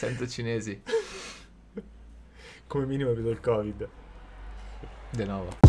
Sento cinesi. Come minimo vedo il covid. De nuovo.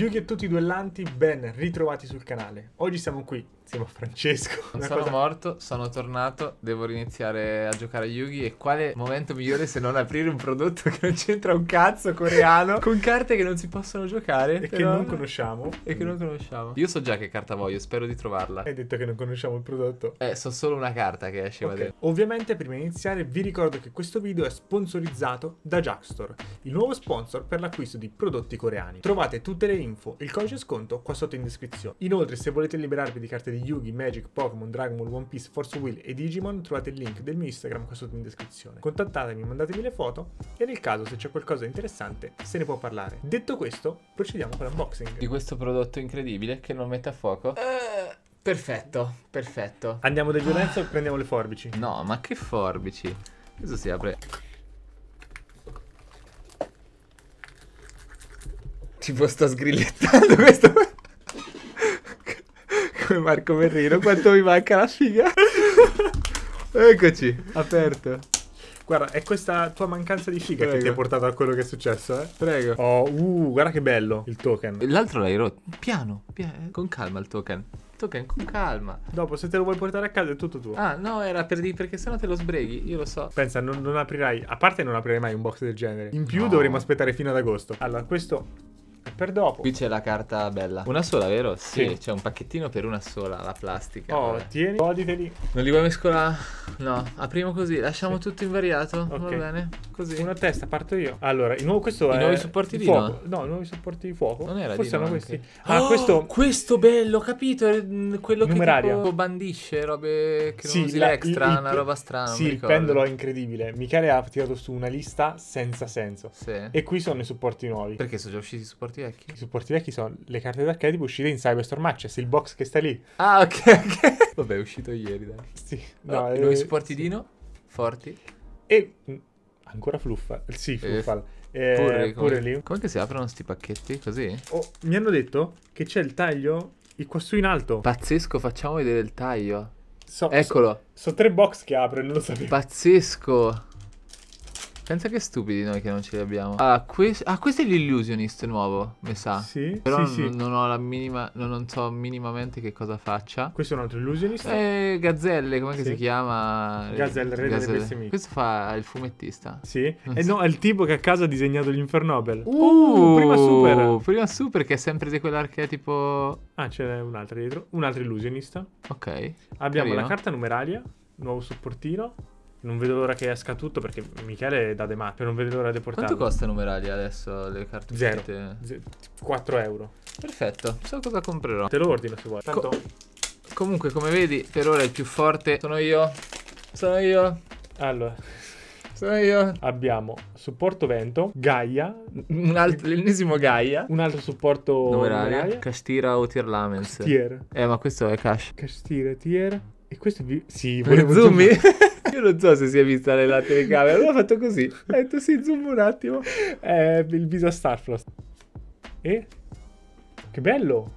Yugi e tutti i duellanti, ben ritrovati sul canale. Oggi siamo qui, siamo Francesco. Non sono cosa... morto, sono tornato, devo riniziare a giocare a Yugi e quale momento migliore se non aprire un prodotto che non c'entra un cazzo coreano con carte che non si possono giocare e però... che non conosciamo. E che non conosciamo. Io so già che carta voglio, spero di trovarla. Hai detto che non conosciamo il prodotto. Eh, so solo una carta che esce okay. Ovviamente prima di iniziare vi ricordo che questo video è sponsorizzato da Jackstore, il nuovo sponsor per l'acquisto di prodotti coreani. Trovate tutte le link info, il codice sconto qua sotto in descrizione. Inoltre se volete liberarvi di carte di Yugi, Magic, Pokémon, Dragon Ball, One Piece, Force Wheel e Digimon trovate il link del mio Instagram qua sotto in descrizione. Contattatemi, mandatemi le foto e nel caso se c'è qualcosa di interessante se ne può parlare. Detto questo procediamo con l'unboxing. Di questo prodotto incredibile che non mette a fuoco. Uh... Perfetto, perfetto. Andiamo da Lorenzo e ah. prendiamo le forbici. No, ma che forbici? Questo si apre. tipo sto sgrillettando questo... Come Marco Merrino, quanto mi manca la sfiga. Eccoci, aperto. Guarda, è questa tua mancanza di figa Prego. che ti ha portato a quello che è successo, eh? Prego. Oh, uh, guarda che bello il token. L'altro l'hai rotto. Piano, piano, con calma il token. Token, con calma. Dopo, se te lo vuoi portare a casa è tutto tuo. Ah, no, era per dire perché sennò te lo sbreghi, io lo so. Pensa, non, non aprirai, a parte non aprirai mai un box del genere. In più no. dovremo aspettare fino ad agosto. Allora, questo per dopo. Qui c'è la carta bella. Una sola, vero? Sì, sì. c'è un pacchettino per una sola, la plastica. Oh, vabbè. tieni, goditeli. Oh, non li vuoi mescolare? No, apriamo così, lasciamo sì. tutto invariato, okay. va bene? Così. Una testa, parto io. Allora, il nuovo, questo I è... nuovi supporti di fuoco. No? i nuovi supporti di fuoco. Non era Forse erano questi. Ah, oh, questo... Questo bello, capito, è mm, quello Numeraria. che tipo bandisce, robe che sì, usi l'extra, extra, il, una roba strana, Sì, il pendolo è incredibile. Michele ha tirato su una lista senza senso. Sì. E qui sono i supporti nuovi. Perché sono già usciti i supporti supporti vecchi? I supporti vecchi sono le carte d'archetipo uscite in Cyberstorm Access, il box che sta lì. Ah, ok, ok. Vabbè, è uscito ieri, dai. Sì. No, oh, eh, eh nuovi supporti sì. Dino, forti. E mm, ancora fluffa. Sì, eh, fluffa. Eh, pure, pure lì. Come che si aprono questi pacchetti? Così? Oh, mi hanno detto che c'è il taglio il quassù in alto. Pazzesco, facciamo vedere il taglio. So, Eccolo. Sono so tre box che apre, non lo sapevo. Pazzesco. Pensa che stupidi noi che non ce li abbiamo. Ah, questo, ah, questo è l'illusionist nuovo, mi sa. Sì, Però sì, sì. non ho la minima, non, non, so minimamente che cosa faccia. Questo è un altro illusionist? Eh, Gazzelle, come sì. si chiama? Gazzelle, re Gazzelle. delle bestemmiche. Questo fa il fumettista. Sì. eh no, è il tipo che a casa ha disegnato l'Infernobel. Uh, uh, prima Super. Prima Super che è sempre di quell'archetipo... Ah, c'è altro dietro. Un altro illusionista. Ok. Abbiamo Carino. la carta numeraria, nuovo supportino. Non vedo l'ora che esca tutto perché Michele dà de matto. Cioè non vedo l'ora di portarlo. Quanto costano numerali adesso le carte? Zero. Zero. 4 euro. Perfetto. So cosa comprerò. Te lo ordino se vuoi. Tanto... Co comunque, come vedi, per ora il più forte sono io. Sono io. Allora. Sono io. Abbiamo supporto vento, Gaia. l'ennesimo Gaia. Un altro supporto numerario. Castira o Tier Lamens. Castier. Eh, ma questo è Cash. Castira, Tier. E questo è... Sì, volevo... Zoomi. Io non so se si è vista nella telecamera, l'ho fatto così. Ho detto sì, zoom un attimo. Eh, il viso a Starfrost. E? Che bello!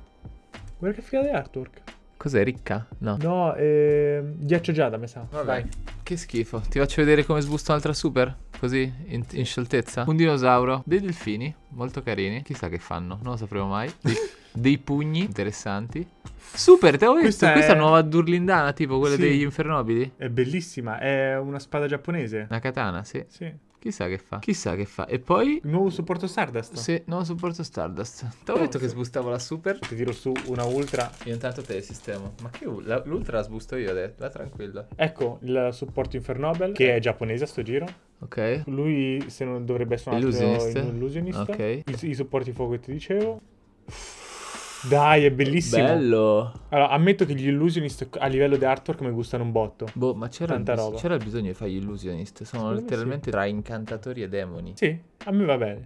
Guarda che figata di artwork. Cos'è, ricca? No. No, eh, ghiaccio giada, mi sa. Vabbè. Dai. Che schifo. Ti faccio vedere come sbusto un'altra super? così, in, in scioltezza. Un dinosauro, dei delfini, molto carini. Chissà che fanno, non lo sapremo mai. Dei, dei pugni interessanti. Super, te l'ho visto. Questa, questa è... nuova durlindana, tipo quella sì, degli infernobili. È bellissima, è una spada giapponese. Una katana, sì. Sì. Chissà che fa. Chissà che fa. E poi... Il nuovo supporto Stardust. Sì, nuovo supporto Stardust. Ti avevo oh. detto che sbustavo la super. Ti tiro su una ultra. Io intanto te il sistema. Ma che la, l'ultra la sbusto io adesso. La tranquillo. Ecco il supporto Infernobel, che è giapponese a sto giro. Ok. Lui se non dovrebbe essere un altro illusionist. Ok. I, I supporti fuoco che ti dicevo. Uff. Dai, è bellissimo. Bello. Allora, ammetto che gli illusionist a livello di artwork mi gustano un botto. Boh, ma c'era, bis- bisogno di fare gli illusionist. Sono letteralmente sì. tra incantatori e demoni. Sì, a me va bene.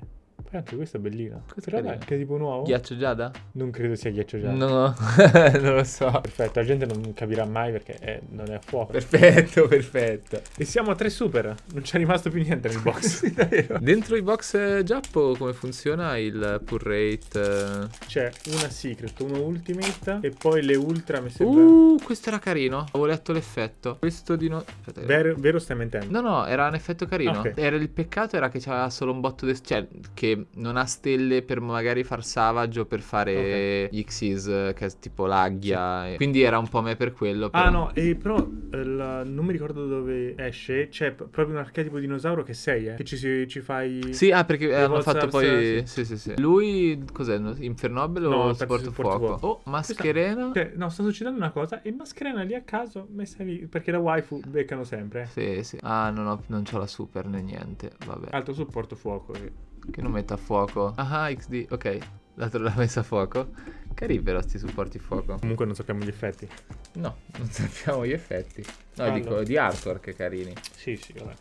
Poi anche questa è bellina. Questa roba è anche tipo nuovo? Ghiaccio giada? Non credo sia ghiaccio giada. No, no. non lo so. Perfetto, la gente non capirà mai perché è, eh, non è a fuoco. Perfetto, perfetto. E siamo a tre super. Non c'è rimasto più niente nel box. Dentro i box eh, giappo come funziona il pull rate? Eh? C'è una secret, una ultimate e poi le ultra mi sembra. Uh, questo era carino. Avevo letto l'effetto. Questo di no... vero, vero stai mentendo? No, no, era un effetto carino. Ah, okay. Era il peccato era che c'era solo un botto... De... Cioè, che non ha stelle per magari far Savage o per fare okay. Xyz che è tipo l'agghia. Sì. Quindi era un po' me per quello. Ah, però... Ah no, eh, però eh, la... non mi ricordo dove esce, c'è proprio un archetipo dinosauro che sei, eh, che ci, si, ci fai... Sì, ah perché eh, hanno fatto poi... Sì. sì, sì, Lui cos'è? Infernobile no, o Sport Fuoco? fuoco. Oh, Mascherena. Cioè, no, sta succedendo una cosa e Mascherena lì a caso messa lì, perché la waifu beccano sempre. Sì, sì. Ah, non, ho, non c'ho la super né niente, vabbè. Alto supporto fuoco. Che che non metta a fuoco. Ah, ah XD, ok. L'altro l'ha messa a fuoco. Cari però sti supporti fuoco. Comunque non sappiamo gli effetti. No, non sappiamo gli effetti. No, ah, dico di artwork carini. Sì, sì, vabbè.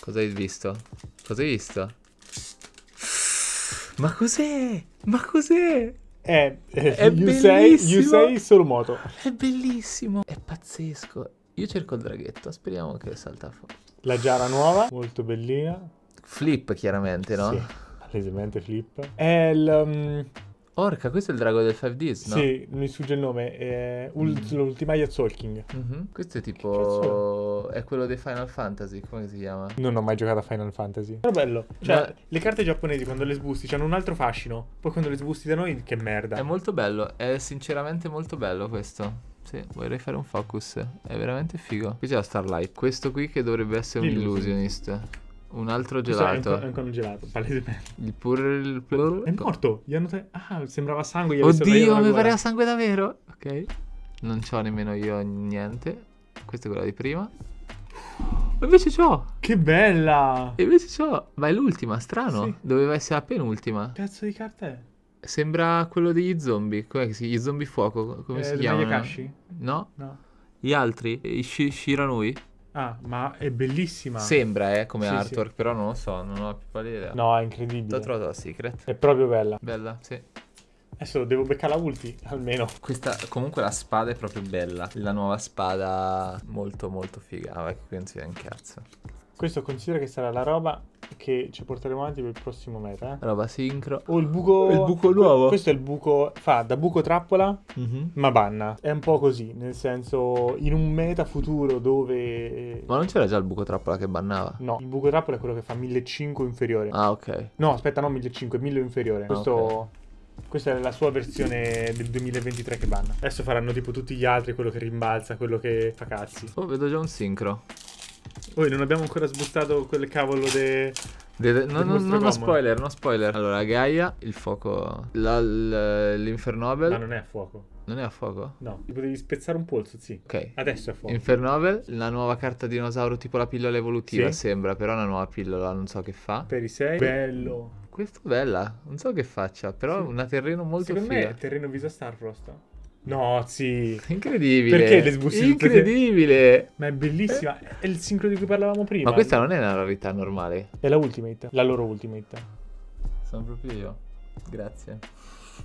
Cosa hai visto? Cosa hai visto? Ma cos'è? Ma cos'è? È, eh, eh, è you bellissimo. Say, you say moto. È bellissimo. È pazzesco. Io cerco il draghetto, speriamo che salta fuori. La giara nuova, molto bellina. Flip, chiaramente, no? Sì, palesemente Flip. È il... Um... Orca, questo è il drago del 5Ds, no? Sì, mi sfugge il nome. È Ult- mm. L'Ultimaya Solking. Mm-hmm. Questo è tipo... È quello dei Final Fantasy, come si chiama? Non ho mai giocato a Final Fantasy. Però bello. Cioè, Ma... le carte giapponesi quando le sbusti hanno un altro fascino. Poi quando le sbusti da noi, che merda. È molto bello. È sinceramente molto bello questo. Sì, vorrei fare un focus. È veramente figo. Qui c'è la Starlight. Questo qui che dovrebbe essere un L'illusion. illusionist. Un altro gelato. È ancora, un gelato, palesemente. Il pur... Plur... È morto. Gli hanno Ah, sembrava sangue. Gli Oddio, mi pareva sangue davvero. Ok. Non c'ho nemmeno io niente. Questa è quella di prima. Ma invece c'ho. Che bella. E invece c'ho. Ma è l'ultima, strano. Sì. Doveva essere la penultima. Che Cazzo di carta è? Sembra quello degli zombie. Com'è che si Gli zombie fuoco. Come eh, si chiamano? Gli Yakashi? No? No. Gli altri? I shi- Shiranui? Ah, ma è bellissima. Sembra, eh, come sì, artwork, sì. però non lo so, non ho più pallida idea. No, è incredibile. L'ho trovato la Secret. È proprio bella. Bella, sì. Adesso devo beccare la ulti, almeno. Questa, comunque la spada è proprio bella. La nuova spada molto molto figa. Ah, vai, qui non si vede un cazzo. Questo considera che sarà la roba che ci porteremo avanti per il prossimo meta. Eh? Roba sincro. O il buco. Il buco nuovo. Questo è il buco. Fa da buco trappola, mm-hmm. ma banna. È un po' così. Nel senso, in un meta futuro dove. Eh, ma non c'era già il buco trappola che bannava? No, il buco trappola è quello che fa 1500 inferiore. Ah, ok. No, aspetta, no, 1500, 1000 inferiore. Ah, Questo. Okay. Questa è la sua versione del 2023 che banna. Adesso faranno tipo tutti gli altri, quello che rimbalza, quello che fa cazzi. Oh, vedo già un sincro. Oh, non abbiamo ancora sbustato quel cavolo de... De, de, no, no, no, no spoiler, no spoiler. Allora, Gaia, il fuoco. La, l'infernobel. Ma non è a fuoco. Non è a fuoco? No, ti potevi spezzare un polso, sì. Ok. Adesso è a fuoco. Infernovel, la nuova carta dinosauro tipo la pillola evolutiva, sì. sembra, però è una nuova pillola, non so che fa. Per i sei. Bello. Questo bella, non so che faccia, però è sì. un terreno molto Secondo figa. Secondo me è terreno viso a Starfrost. No, sì. Incredibile. Perché le sbusse? Incredibile. Ma è bellissima. È il sincro di cui parlavamo prima. Ma questa non è una rarità normale. È la ultimate. La loro ultimate. Sono proprio io. Grazie.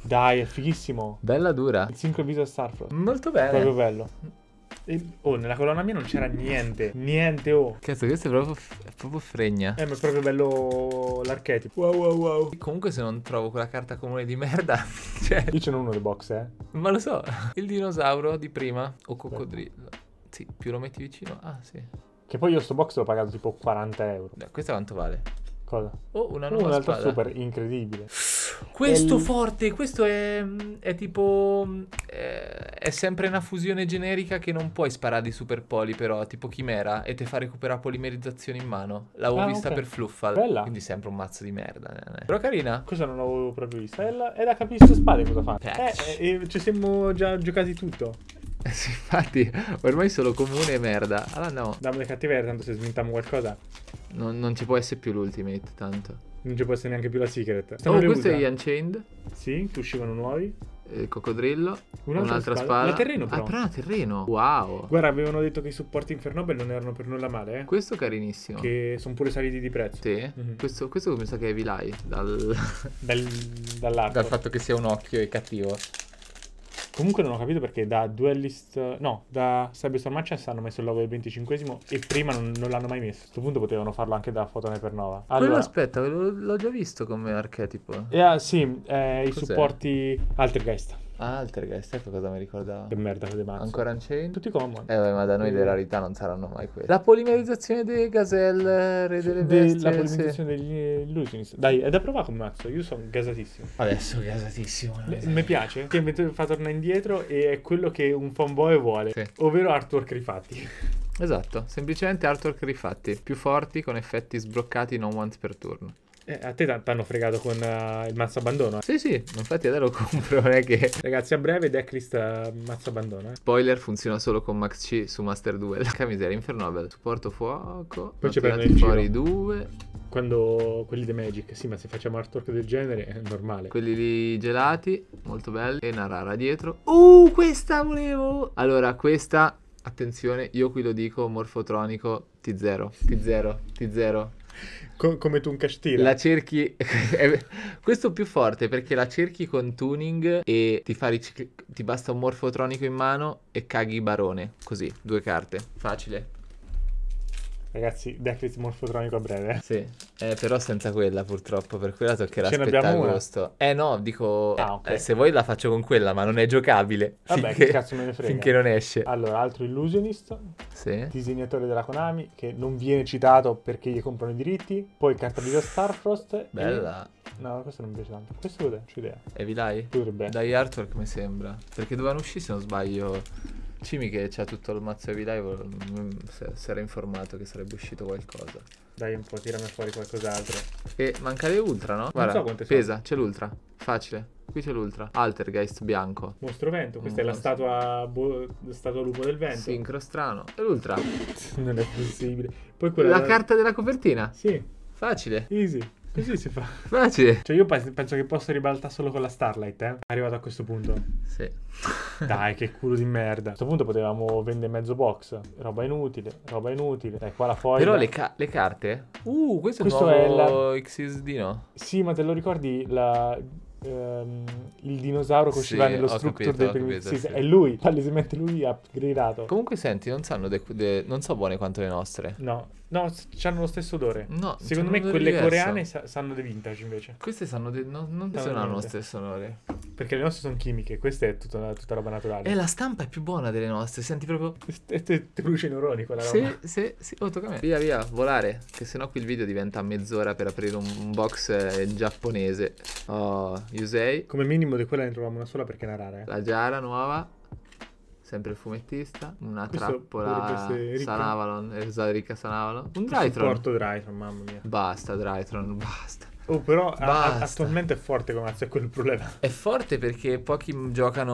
Dai, è fighissimo. Bella dura. Il sincro viso a Starfront. Molto bello. Proprio bello. Oh, nella colonna mia non c'era niente. Niente, oh. Cazzo, questo è proprio, è proprio fregna. Eh, ma è proprio bello l'archetipo. Wow, wow, wow. E comunque se non trovo quella carta comune di merda, cioè... Io ce n'ho uno dei box, eh. Ma lo so. Il dinosauro di prima, o coccodrillo. Sì, più lo metti vicino. Ah, sì. Che poi io sto box l'ho pagato tipo 40 euro. Questo quanto vale? Cosa? Oh, una oh, nuova oh, un'altra super, incredibile. Questo è... forte, questo è, è tipo... È, eh, è, sempre una fusione generica che non puoi sparare di super poli però, tipo chimera, e te fa recuperare polimerizzazione in mano. L'avevo ah, vista okay. per Fluffal, Bella. quindi sempre un mazzo di merda. Né, eh, né. Eh. Però carina. Cosa non avevo proprio vista? È da capire queste spade cosa fa. Eh, eh, ci siamo già giocati tutto. Sì, infatti, ormai sono comune merda. Allora no. Dammi le cattiverie, tanto se smintiamo qualcosa. Non, non, ci può essere più l'ultimate, tanto. Non ci può essere neanche più la secret. Stanno oh, questo è Unchained. Sì, che uscivano nuovi. Il eh, coccodrillo. Un'altra, un'altra spada. spada. La terreno però. Ah, però la terreno. Wow. Guarda, avevano detto che i supporti Infernobel non erano per nulla male, eh. Questo carinissimo. Che sono pure saliti di prezzo. Sì. Mm-hmm. Questo, questo mi sa che è Vilai. Dal... dal... Dall'arco. Dal fatto che sia un occhio e cattivo. Comunque non ho capito perché da Duelist... No, da Cyberstorm Matches hanno messo il logo del 25 e prima non, non l'hanno mai messo. A questo punto potevano farlo anche da Fotone per Nova. Allora, Quello aspetta, l'ho già visto come archetipo. Eh, ah, sì, eh, i supporti Altergeist. Altergeist, ecco cosa mi ricordava. Che merda le mazze. Ancora Unchained? Tutti common. Eh beh, ma da noi le rarità non saranno mai quelle. La polimerizzazione dei Gazelle, re delle De, bestie. la polimerizzazione sì. degli illusionist. Dai, è da provare con mazzo, io sono gasatissimo. Adesso gasatissimo. Mi piace che mi fa tornare indietro e è quello che un fanboy vuole, sì. ovvero artwork rifatti. Esatto, semplicemente artwork rifatti, più forti con effetti sbloccati non once per turno. Eh, a te hanno fregato con uh, il mazzo abbandono? Eh? Sì, sì, infatti adesso lo compro, non è che... Ragazzi, a breve decklist uh, eh, mazzo abbandono, eh? Spoiler, funziona solo con Max C su Master 2. La camisera inferno, vabbè. Supporto fuoco, poi ci prendono fuori giro. due... Quando quelli di Magic, sì, ma se facciamo artwork del genere è normale. Quelli lì gelati, molto belli. E una rara dietro. Uh, questa volevo! Allora, questa, attenzione, io qui lo dico, morfotronico, T0, T0, T0. Co- come tu un castillo. La cerchi... Questo più forte perché la cerchi con tuning e ti, fa ricicl... ti basta un morfotronico in mano e caghi barone. Così, due carte. Facile. Ragazzi, Decrit morfotronico a breve. Sì, eh, però senza quella purtroppo, per quella toccherà Ce aspettare agosto. Eh no, dico, ah, okay. eh, se vuoi la faccio con quella, ma non è giocabile. Vabbè, finché, che cazzo me ne frega. Finché non esce. Allora, altro illusionist, sì. disegnatore della Konami, che non viene citato perché gli comprano i diritti. Poi carta di Starfrost. Bella. E... No, questo non mi piace tanto. Questo lo dai, c'ho idea. E vi dai? Potrebbe. Dai artwork mi sembra. Perché dovevano uscire se non sbaglio Cimi che c'ha tutto il mazzo di live, mm, si era informato che sarebbe uscito qualcosa. Dai un po', tirami fuori qualcos'altro. E manca le ultra, no? Guarda, non so quante sono. Pesa, c'è l'ultra. Facile. Qui c'è l'ultra. Altergeist bianco. Mostro vento, questa mm, è la mm, statua, bo- statua lupo del vento. Sincro strano. E l'ultra. non è possibile. Poi quella... La carta della copertina? Sì. Facile. Easy. Così si fa. Facile. Ah, cioè, io penso che posso ribaltare solo con la Starlight, eh. Arrivato a questo punto. Sì. Dai, che culo di merda. A questo punto potevamo vendere mezzo box. Roba inutile, roba inutile. Dai, qua la foglia. Però le, ca le carte? Uh, questo, questo è il nuovo è la... XSD, no? Sì, ma te lo ricordi la um, il dinosauro che usciva sì, nello structure capito, dei primi... Capito, sì, sì. È lui, palesemente lui ha gridato Comunque senti, non sanno de- de- non so buone quanto le nostre. No, no, hanno lo stesso odore. No, secondo me quelle diverso. coreane sa- sanno dei vintage invece. Queste sanno de- no, non, non hanno lo stesso odore. Perché le nostre sono chimiche, questa è tutta, tutta roba naturale. E eh, la stampa è più buona delle nostre, senti proprio... E ti brucia i neuroni quella sì, roba. Sì, sì, sì, oh, tocca a me. Via, via, volare, che sennò qui il video diventa mezz'ora per aprire un, box eh, giapponese. Oh, Yusei. Come minimo di quella ne troviamo una sola perché è una rara. Eh. La giara nuova, sempre il fumettista, una Questo trappola Sanavalon, eh, esatto, ricca Sanavalon, un Drytron. Porto Drytron, mamma mia. Basta Drytron, basta. Oh, però a- attualmente è forte come mazzo, è quello il problema. È forte perché pochi giocano.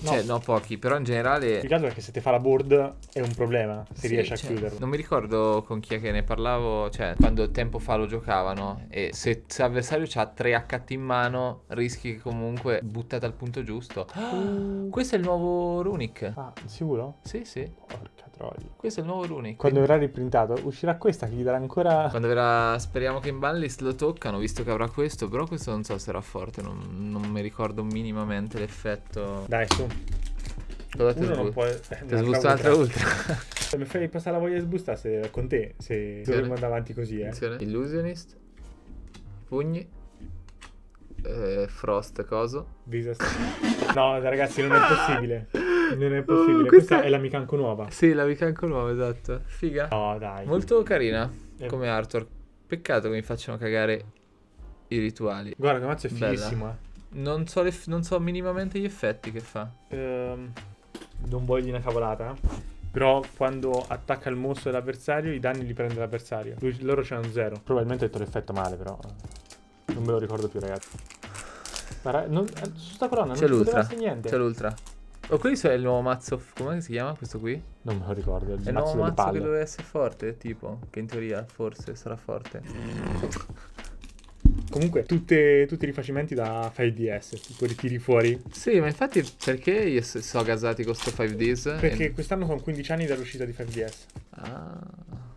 No. Cioè, no, pochi, però in generale. Il caso è che se ti fa la board è un problema se sì, riesci a cioè, chiuderlo. Non mi ricordo con chi è che ne parlavo. Cioè, quando tempo fa lo giocavano. E se l'avversario ha 3 HT in mano, rischi che comunque buttate al punto giusto. Uh. Questo è il nuovo Runic. Ah, sicuro? Sì, sì. Porca controlli. Questo è il nuovo Rooney. Quando verrà riprintato, uscirà questa che gli darà ancora. Quando verrà. Speriamo che in banlist lo toccano, visto che avrà questo. Però questo non so se sarà forte. Non, non mi ricordo minimamente l'effetto. Dai, su. Cosa ti sbusto? Può... Eh, un'altra ultra. ultra. mi fai passare la voglia di sbustare eh, con te. Se dovremmo andare avanti così, eh. Attenzione. Illusionist. Pugni. Eh, frost, coso. Disaster. no, ragazzi, non è possibile. Non è oh, possibile. Oh, questa... questa... è la Micanco nuova. Sì, la Micanco nuova, esatto. Figa. No, dai. Molto carina è... Eh. come artwork. Peccato che mi facciano cagare i rituali. Guarda, che mazzo è fighissimo, eh. Non so, f... non so, minimamente gli effetti che fa. Ehm, non voglio una cavolata. Eh. Però quando attacca il mostro dell'avversario, i danni li prende l'avversario. Lui, loro c'hanno zero. Probabilmente ho detto l'effetto male, però. Non me lo ricordo più, ragazzi. Ma non, su sta colonna C'è non l'ultra. C'è l'ultra. Oh, questo è il nuovo mazzo. come si chiama questo qui? Non me lo ricordo. Il è il nuovo mazzo, mazzo che doveva essere forte, tipo. Che in teoria forse sarà forte. Comunque, tutte, tutti i rifacimenti da 5DS, tipo li tiri fuori. Sì, ma infatti perché io so, gasati con sto 5Ds? Perché e... quest'anno sono 15 anni dall'uscita di 5DS. Ah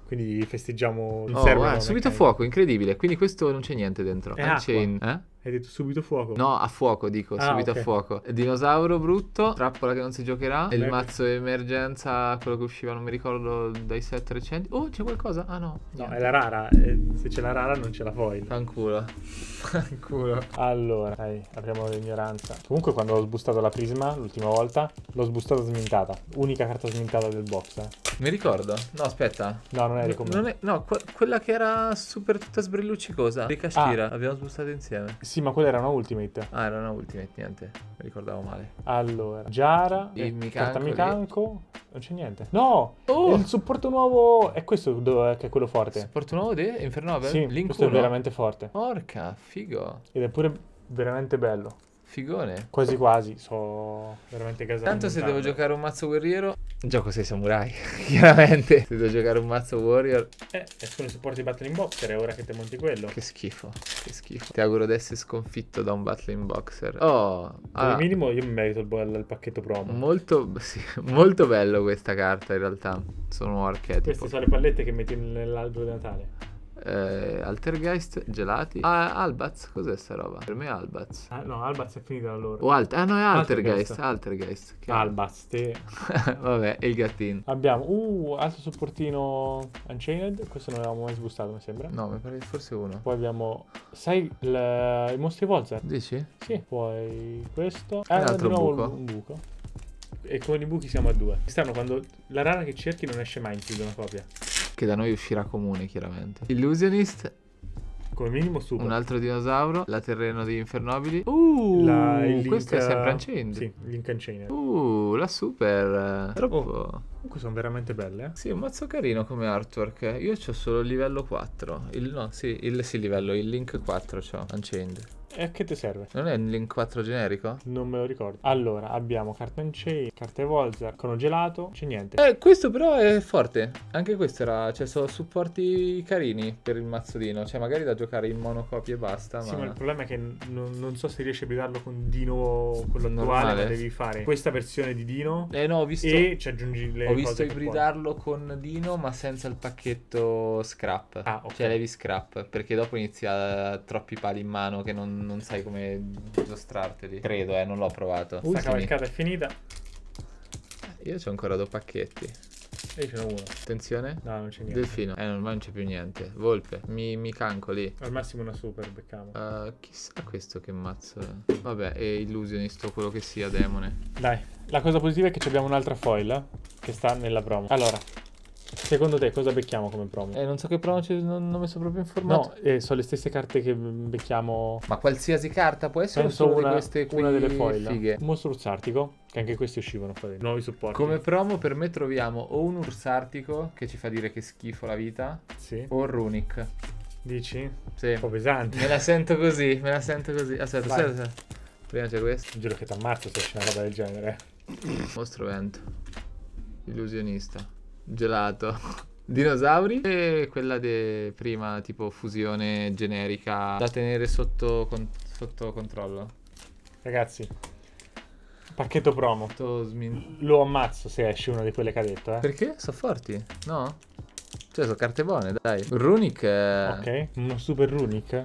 quindi festeggiamo il oh, server. Wow, subito fuoco, incredibile. Quindi questo non c'è niente dentro. È ah, eh? Hai detto subito fuoco? No, a fuoco dico, ah, subito okay. a fuoco. Dinosauro brutto, trappola che non si giocherà, ecco. il mazzo emergenza, quello che usciva, non mi ricordo, dai 7 recenti. Oh, c'è qualcosa? Ah no. Niente. No, è la rara, eh, se c'è la rara non c'è la foil. Fanculo. Fanculo. Allora, dai, apriamo l'ignoranza. Comunque quando ho sbustato la prisma l'ultima volta, l'ho sbustata smintata. Unica carta smintata del box. Eh. Mi ricordo. No, aspetta. No, non è con me. no, que quella che era super tutta sbrilluccicosa. Ricascira, ah. abbiamo sbustato insieme. Sì. Sì, ma quella era una Ultimate. Ah, era una Ultimate, niente. Mi ricordavo male. Allora, Giara, il Mikanko. Eh, Mikanko. Non c'è niente. No! Oh! Il supporto nuovo è questo eh, che è quello forte. supporto nuovo di Infernovel? Sì, Link questo 1. è veramente forte. Porca, figo. Ed è pure veramente bello. Figone. Quasi quasi, so veramente casato. Tanto se devo giocare un mazzo guerriero, gioco sei samurai, chiaramente. Se devo giocare un mazzo warrior... Eh, escono i supporti battling boxer, è ora che te monti quello. Che schifo, che schifo. Ti auguro di essere sconfitto da un battling boxer. Oh, allora, Al ah. minimo io mi merito il, il pacchetto promo. Molto, sì, molto bello questa carta in realtà, sono archetipo. Queste sono le pallette che metti nell'albero di Natale. Eh, Altergeist, gelati. Ah, Albaz, cos'è sta roba? Per me è Albaz. Ah, no, Albaz è finita allora. O Alt- ah, no, è Altergeist. Altergeist. Altergeist Albaz, te. Vabbè, e il gattino. Abbiamo, uh, altro supportino Unchained. Questo non l'avevamo mai sbustato, mi sembra. No, mi pare forse uno. Poi abbiamo, sai, il, eh, i mostri Volzer. Dici? Sì. Poi questo. Ah, eh, di nuovo buco. un buco. E con i buchi siamo a due. Strano, quando la rara che cerchi non esce mai in più da una copia che da noi uscirà comune chiaramente. Illusionist come minimo super. Un altro dinosauro, la terreno di Infernobili. Uh, la, link, questo è sempre Unchained. Sì, Link Unchained. Uh, la super. Troppo. Oh, comunque sono veramente belle. Eh. Sì, un mazzo carino come artwork. Io ho solo il livello 4. Il, no, sì, il sì, livello, il Link 4 ho, Unchained. E a che ti serve? Non è un link 4 generico? Non me lo ricordo. Allora, abbiamo carta in chain, carta Evolzer, gelato, c'è niente. Eh, questo però è forte. Anche questo era, cioè, sono supporti carini per il mazzolino. Cioè, magari da giocare in monocopie e basta. Sì, ma, il problema è che non, non, so se riesci a applicarlo con Dino, quello Normale. attuale, devi fare questa versione di Dino. Eh no, ho visto... E ci aggiungi le Ho visto ibridarlo con Dino, ma senza il pacchetto scrap. Ah, ok. Cioè, levi scrap, perché dopo inizia eh, troppi pali in mano che non non sai come giostrarteli. Credo, eh, non l'ho provato. la cavalcata è finita. Io c'ho ancora due pacchetti. E ce n'è uno. Attenzione. No, non c'è niente. Delfino. Eh, ormai non c'è più niente. Volpe. Mi, mi canco lì. Al massimo una super becchiamo. Uh, eh, chissà questo che mazzo è. Vabbè, è illusionista quello che sia, demone. Dai. La cosa positiva è che abbiamo un'altra foil eh, che sta nella promo. Allora, Secondo te cosa becchiamo come promo? Eh, non so che promo ci non, ho messo proprio informato. No, eh, sono le stesse carte che becchiamo. Ma qualsiasi carta può essere Penso una, di queste qui una delle foil. Fighe. Mostro ursartico, che anche questi uscivano qua dentro. Nuovi supporti. Come promo per me troviamo o un ursartico che ci fa dire che schifo la vita, sì. o un runic. Dici? Sì. Un po' pesante. Me la sento così, me la sento così. Aspetta, aspetta, aspetta. Prima c'è questo. Giuro che ti ammazzo se c'è una roba del genere. Mostro vento. Illusionista gelato. Dinosauri e quella di prima, tipo fusione generica da tenere sotto, con sotto controllo. Ragazzi, pacchetto promo. Lo ammazzo se esce una di quelle che ha detto. Eh. Perché? Sono forti? No? Cioè, sono carte buone, dai. Runic. Eh. Ok, uno super Runic.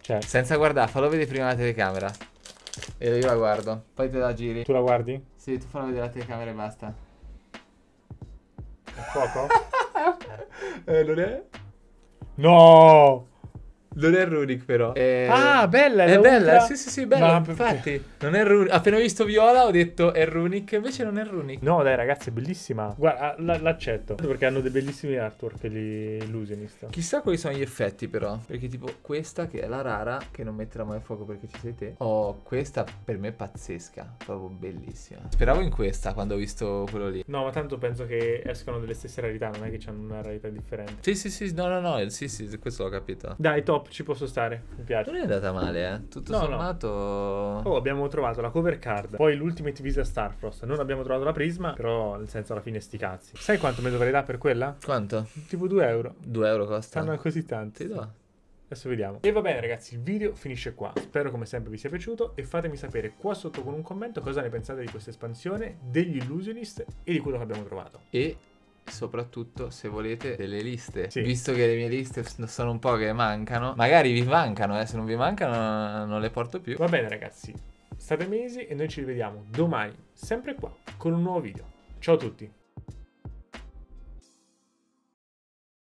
Cioè. Senza guardare, fallo vedere prima la telecamera. E io la guardo. Poi te la giri. Tu la guardi? Sì, tu fallo vedere la telecamera e basta. eh, ¿Lo ¡No! Non è Runic, però. È... Eh, ah, bella! È, è ultra... sì, sì, sì, bella. Ma... Infatti, non è Runic. Appena ho visto Viola, ho detto è Runic. Invece, non è Runic. No, dai, ragazzi, è bellissima. Guarda, ah, l- l'accetto. Perché hanno dei bellissimi artwork gli illusionist. Chissà quali sono gli effetti, però. Perché, tipo, questa che è la rara, che non metterà mai a fuoco perché ci sei te. Oh, questa per me è pazzesca. Proprio bellissima. Speravo in questa quando ho visto quello lì. No, ma tanto penso che escono delle stesse rarità. Non è che hanno una rarità differente. Sì, sì, sì. No, no, no. Sì, sì, questo l'ho capito. Dai, top ci posso stare, mi piace. Non è andata male, eh? Tutto no, sommato... No. Oh, abbiamo trovato la cover card, poi l'Ultimate Visa Starfrost. Non abbiamo trovato la Prisma, però nel senso alla fine sti cazzi. Sai quanto mi dovrei dare per quella? Quanto? Tipo 2 euro. 2 euro costa? Stanno ah, così tanti. Ti do. Adesso vediamo. E va bene ragazzi, il video finisce qua. Spero come sempre vi sia piaciuto e fatemi sapere qua sotto con un commento cosa ne pensate di questa espansione, degli Illusionist e di quello che abbiamo trovato. E soprattutto se volete delle liste. Sì. Visto che le mie liste sono un po' che mancano, magari vi mancano, eh, se non vi mancano non le porto più. Va bene ragazzi, state mesi e noi ci rivediamo domani, sempre qua, con un nuovo video. Ciao a tutti!